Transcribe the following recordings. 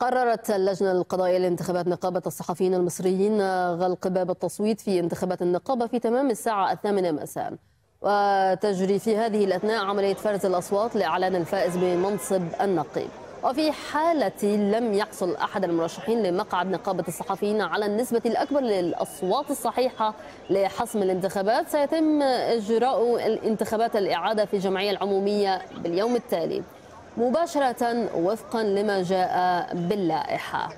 قررت اللجنة القضائية لانتخابات نقابة الصحفيين المصريين غلق باب التصويت في انتخابات النقابة في تمام الساعة الثامنة مساء وتجري في هذه الأثناء عملية فرز الأصوات لإعلان الفائز بمنصب النقيب وفي حالة لم يحصل أحد المرشحين لمقعد نقابة الصحفيين على النسبة الأكبر للأصوات الصحيحة لحسم الانتخابات سيتم إجراء الانتخابات الإعادة في الجمعية العمومية باليوم التالي مباشرة وفقا لما جاء باللائحة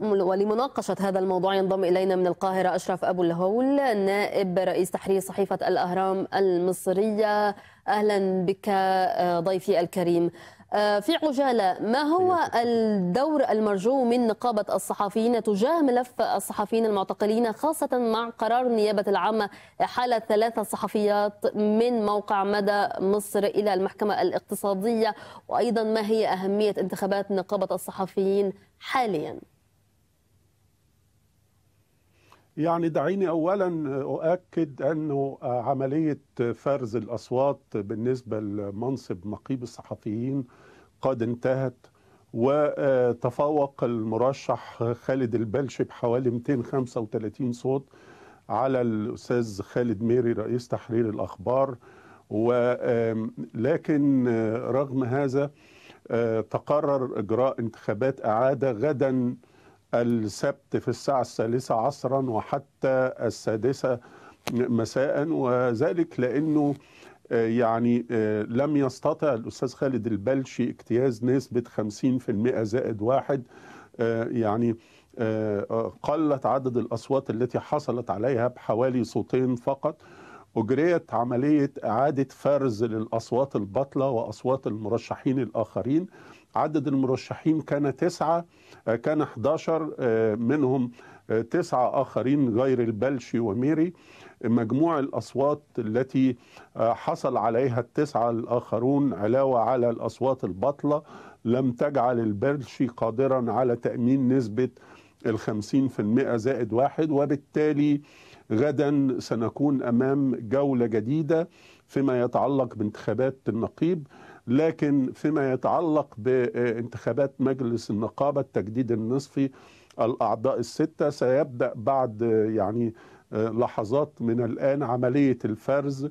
ولمناقشة هذا الموضوع ينضم إلينا من القاهرة أشرف أبو الهول نائب رئيس تحرير صحيفة الأهرام المصرية أهلا بك آه، ضيفي الكريم آه، في عجالة ما هو أيوة. الدور المرجو من نقابة الصحفيين تجاه ملف الصحفيين المعتقلين خاصة مع قرار النيابة العامة إحالة ثلاثة صحفيات من موقع مدى مصر إلى المحكمة الاقتصادية وأيضا ما هي أهمية انتخابات نقابة الصحفيين حالياً؟ يعني دعيني اولا اؤكد انه عمليه فرز الاصوات بالنسبه لمنصب نقيب الصحفيين قد انتهت وتفوق المرشح خالد البلشي بحوالي 235 صوت على الاستاذ خالد ميري رئيس تحرير الاخبار ولكن رغم هذا آه، تقرر اجراء انتخابات اعاده غدا السبت في الساعة الثالثة عصرا وحتى السادسة مساء وذلك لأنه آه، يعني آه، لم يستطع الأستاذ خالد البلشي اجتياز نسبة 50% زائد واحد آه، يعني قلت عدد الأصوات التي حصلت عليها بحوالي صوتين فقط أجريت عملية إعادة فرز للأصوات البطلة وأصوات المرشحين الآخرين عدد المرشحين كان تسعة آه، كان 11 آه، منهم آه، تسعة آخرين غير البلشي وميري مجموع الأصوات التي حصل عليها التسعة الآخرون علاوة على الأصوات البطلة لم تجعل البلشي قادرا على تأمين نسبة الخمسين في المئة زائد واحد وبالتالي غدا سنكون أمام جولة جديدة فيما يتعلق بانتخابات النقيب لكن فيما يتعلق بانتخابات مجلس النقابة التجديد النصفي الأعضاء الستة سيبدأ بعد يعني لحظات من الآن عملية الفرز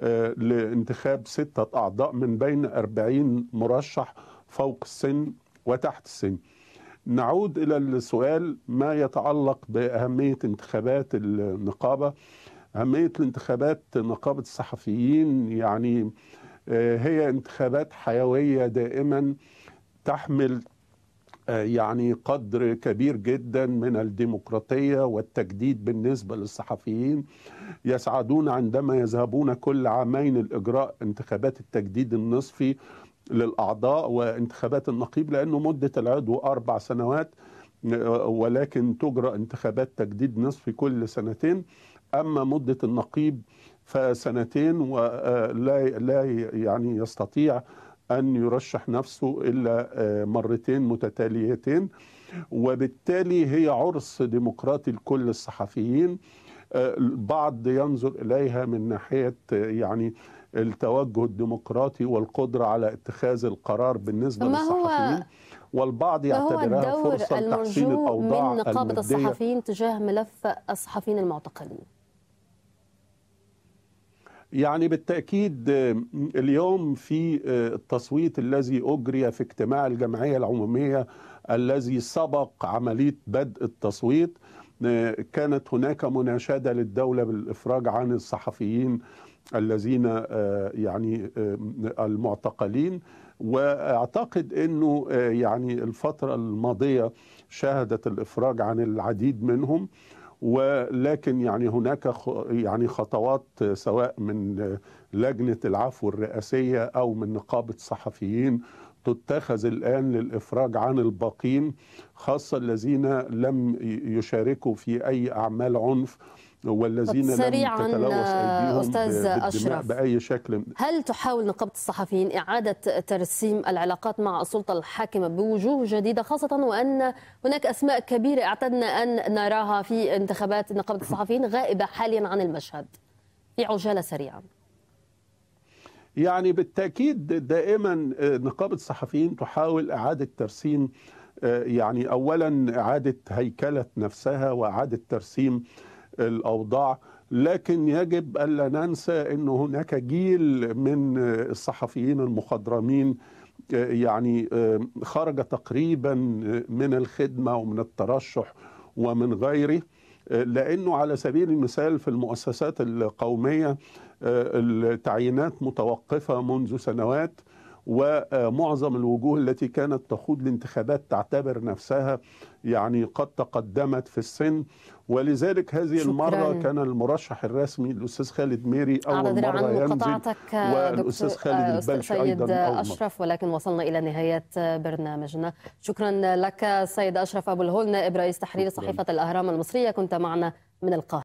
آه، لانتخاب ستة أعضاء من بين 40 مرشح فوق السن وتحت السن نعود إلى السؤال ما يتعلق بأهمية انتخابات النقابة أهمية الانتخابات نقابة الصحفيين يعني آه، هي انتخابات حيوية دائما تحمل آه، يعني قدر كبير جدا من الديمقراطية والتجديد بالنسبة للصحفيين يسعدون عندما يذهبون كل عامين الإجراء انتخابات التجديد النصفي للأعضاء وانتخابات النقيب لأنه مدة العضو أربع سنوات ولكن تجرى انتخابات تجديد نصفي كل سنتين أما مدة النقيب فسنتين ولا لا يعني يستطيع أن يرشح نفسه إلا آه، مرتين متتاليتين وبالتالي هي عرس ديمقراطي لكل الصحفيين البعض ينظر اليها من ناحيه يعني التوجه الديمقراطي والقدره على اتخاذ القرار بالنسبه للصحفيين والبعض يعتبرها هو الدور فرصه لتحسين الاوضاع من نقابه الصحفيين تجاه ملف الصحفيين المعتقلين يعني بالتأكيد اليوم في التصويت الذي أجري في اجتماع الجمعية العمومية الذي سبق عملية بدء التصويت كانت هناك مناشده للدوله بالافراج عن الصحفيين الذين آه، يعني آه، المعتقلين واعتقد انه آه، يعني الفتره الماضيه شهدت الافراج عن العديد منهم ولكن يعني هناك يعني خطوات سواء من لجنه العفو الرئاسيه او من نقابه صحفيين تتخذ الآن للإفراج عن الباقين خاصة الذين لم يشاركوا في أي أعمال عنف والذين لم أستاذ أشرف بأي شكل هل تحاول نقابة الصحفيين إعادة ترسيم العلاقات مع السلطة الحاكمة بوجوه جديدة خاصة وأن هناك أسماء كبيرة اعتدنا أن نراها في انتخابات نقابة الصحفيين غائبة حاليا عن المشهد في عجالة سريعة يعني بالتأكيد دائما آه، نقابة الصحفيين تحاول إعادة ترسيم آه، يعني أولا إعادة هيكلة نفسها وإعادة ترسيم الأوضاع لكن يجب ألا ننسى أن هناك جيل من آه، الصحفيين المخضرمين يعني خرج تقريبا من الخدمة ومن الترشح ومن غيره لأنه على سبيل المثال في المؤسسات القومية التعيينات متوقفة منذ سنوات ومعظم الوجوه التي كانت تخوض الانتخابات تعتبر نفسها يعني قد تقدمت في السن ولذلك هذه شكرا. المرة كان المرشح الرسمي الأستاذ خالد ميري أول مرة ينزل والأستاذ خالد البلش أيضا أشرف ولكن وصلنا إلى نهاية برنامجنا شكرا لك سيد أشرف أبو الهول نائب رئيس تحرير صحيفة الأهرام المصرية كنت معنا من القاهرة